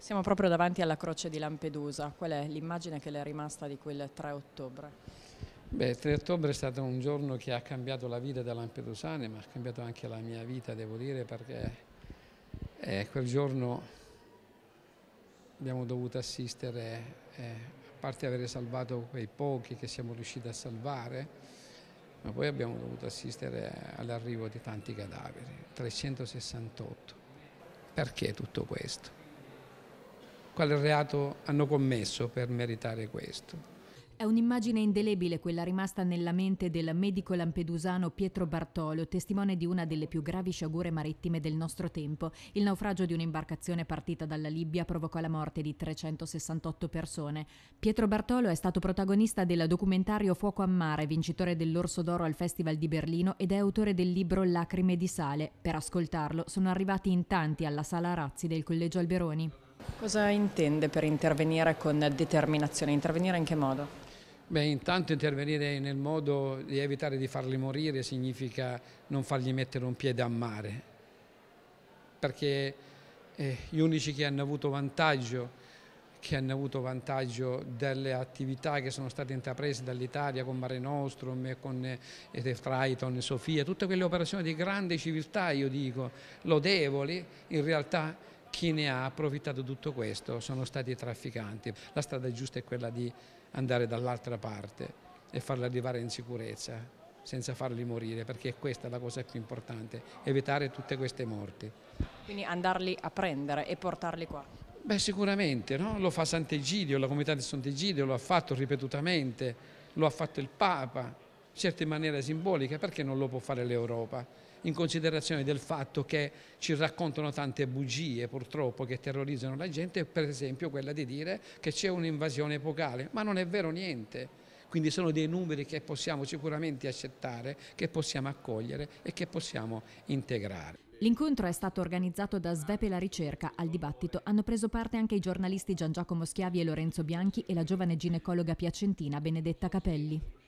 Siamo proprio davanti alla croce di Lampedusa, qual è l'immagine che le è rimasta di quel 3 ottobre? Beh, il 3 ottobre è stato un giorno che ha cambiato la vita da Lampedusane, ma ha cambiato anche la mia vita, devo dire, perché eh, quel giorno abbiamo dovuto assistere, eh, a parte avere salvato quei pochi che siamo riusciti a salvare, ma poi abbiamo dovuto assistere all'arrivo di tanti cadaveri, 368. Perché tutto questo? quale reato hanno commesso per meritare questo. È un'immagine indelebile quella rimasta nella mente del medico lampedusano Pietro Bartolo, testimone di una delle più gravi sciagure marittime del nostro tempo. Il naufragio di un'imbarcazione partita dalla Libia provocò la morte di 368 persone. Pietro Bartolo è stato protagonista del documentario Fuoco a mare, vincitore dell'Orso d'Oro al Festival di Berlino ed è autore del libro Lacrime di sale. Per ascoltarlo sono arrivati in tanti alla Sala Razzi del Collegio Alberoni. Cosa intende per intervenire con determinazione? Intervenire in che modo? Beh, intanto intervenire nel modo di evitare di farli morire significa non fargli mettere un piede a mare, perché eh, gli unici che hanno avuto vantaggio che hanno avuto vantaggio delle attività che sono state intraprese dall'Italia con Mare Nostrum, con eh, Triton, Sofia, tutte quelle operazioni di grande civiltà, io dico, lodevoli, in realtà chi ne ha approfittato di tutto questo sono stati i trafficanti. La strada giusta è quella di andare dall'altra parte e farli arrivare in sicurezza senza farli morire, perché questa è la cosa più importante, evitare tutte queste morti. Quindi andarli a prendere e portarli qua? Beh sicuramente, no? lo fa Sant'Egidio, la comunità di Sant'Egidio lo ha fatto ripetutamente, lo ha fatto il Papa, certo in maniera simbolica, perché non lo può fare l'Europa? In considerazione del fatto che ci raccontano tante bugie purtroppo che terrorizzano la gente, per esempio quella di dire che c'è un'invasione epocale, ma non è vero niente. Quindi sono dei numeri che possiamo sicuramente accettare, che possiamo accogliere e che possiamo integrare. L'incontro è stato organizzato da Svepe la ricerca. Al dibattito hanno preso parte anche i giornalisti Gian Giacomo Schiavi e Lorenzo Bianchi e la giovane ginecologa piacentina Benedetta Capelli.